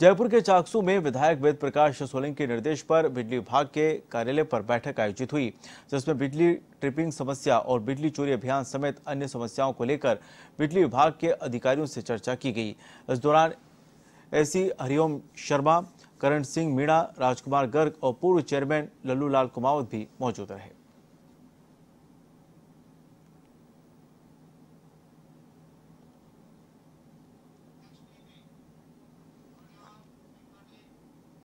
जयपुर के चाकसू में विधायक वेद प्रकाश सोलंग के निर्देश पर बिजली विभाग के कार्यालय पर बैठक आयोजित हुई जिसमें बिजली ट्रिपिंग समस्या और बिजली चोरी अभियान समेत अन्य समस्याओं को लेकर बिजली विभाग के अधिकारियों से चर्चा की गई इस दौरान एसी हरिओम शर्मा करण सिंह मीणा राजकुमार गर्ग और पूर्व चेयरमैन लल्लू लाल कुमावत भी मौजूद रहे